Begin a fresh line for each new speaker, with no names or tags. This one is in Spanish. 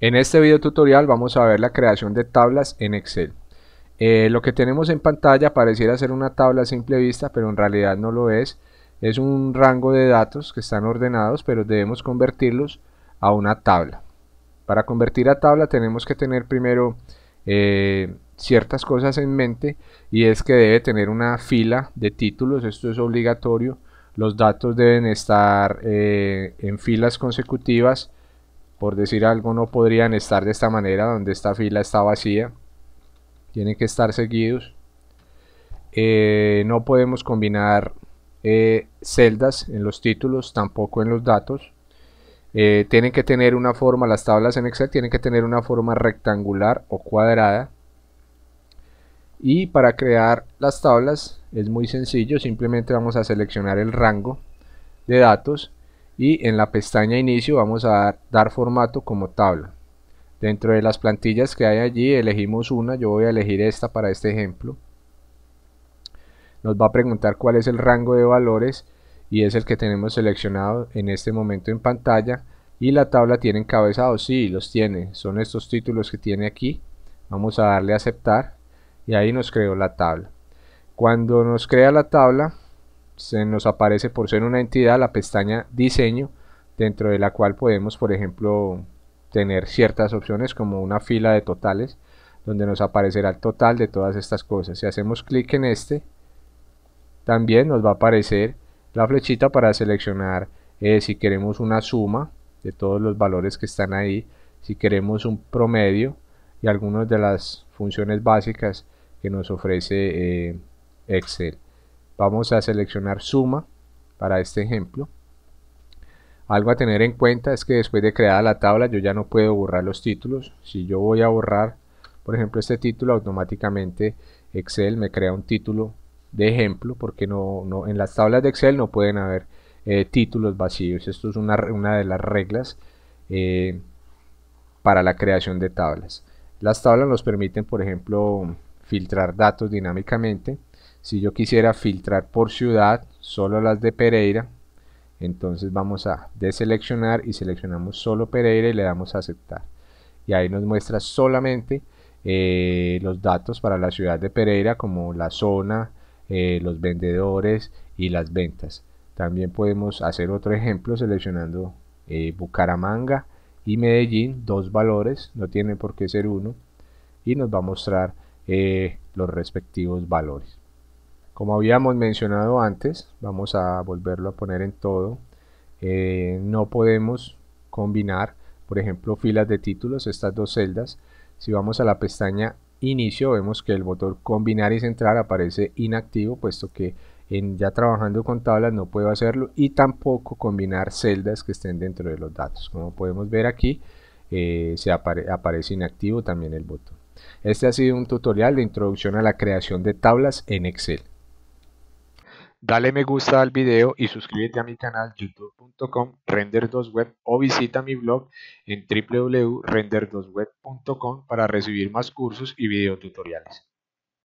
En este video tutorial vamos a ver la creación de tablas en Excel. Eh, lo que tenemos en pantalla pareciera ser una tabla a simple vista, pero en realidad no lo es. Es un rango de datos que están ordenados, pero debemos convertirlos a una tabla. Para convertir a tabla tenemos que tener primero eh, ciertas cosas en mente y es que debe tener una fila de títulos, esto es obligatorio. Los datos deben estar eh, en filas consecutivas por decir algo, no podrían estar de esta manera, donde esta fila está vacía. Tienen que estar seguidos. Eh, no podemos combinar eh, celdas en los títulos, tampoco en los datos. Eh, tienen que tener una forma, las tablas en Excel tienen que tener una forma rectangular o cuadrada. Y para crear las tablas es muy sencillo, simplemente vamos a seleccionar el rango de datos y en la pestaña inicio vamos a dar, formato como tabla. Dentro de las plantillas que hay allí elegimos una, yo voy a elegir esta para este ejemplo. Nos va a preguntar cuál es el rango de valores y es el que tenemos seleccionado en este momento en pantalla y la tabla tiene encabezados, sí, los tiene, son estos títulos que tiene aquí vamos a darle a aceptar y ahí nos creó la tabla cuando nos crea la tabla se nos aparece por ser una entidad la pestaña diseño dentro de la cual podemos por ejemplo tener ciertas opciones como una fila de totales donde nos aparecerá el total de todas estas cosas si hacemos clic en este también nos va a aparecer la flechita para seleccionar eh, si queremos una suma de todos los valores que están ahí si queremos un promedio y algunas de las funciones básicas que nos ofrece eh, Excel Vamos a seleccionar suma para este ejemplo. Algo a tener en cuenta es que después de creada la tabla yo ya no puedo borrar los títulos. Si yo voy a borrar, por ejemplo, este título, automáticamente Excel me crea un título de ejemplo porque no, en las tablas de Excel no pueden haber eh, títulos vacíos. Esto es una, de las reglas eh, para la creación de tablas. Las tablas nos permiten, por ejemplo, filtrar datos dinámicamente si yo quisiera filtrar por ciudad, solo las de Pereira, entonces vamos a deseleccionar y seleccionamos solo Pereira y le damos a aceptar. Y ahí nos muestra solamente eh, los datos para la ciudad de Pereira como la zona, eh, los vendedores y las ventas. También podemos hacer otro ejemplo seleccionando eh, Bucaramanga y Medellín, dos valores, no tiene por qué ser uno, y nos va a mostrar los respectivos valores. Como habíamos mencionado antes, vamos a volverlo a poner en todo. Eh, no podemos combinar, por ejemplo, filas de títulos, estas dos celdas. Si vamos a la pestaña inicio, vemos que el botón combinar y centrar aparece inactivo, puesto que ya trabajando con tablas no puedo hacerlo y tampoco combinar celdas que estén dentro de los datos. Como podemos ver aquí, eh, se aparece inactivo también el botón. Este ha sido un tutorial de introducción a la creación de tablas en Excel. Dale me gusta al video y suscríbete a mi canal youtube.com render2web o visita mi blog en www.render2web.com para recibir más cursos y videotutoriales.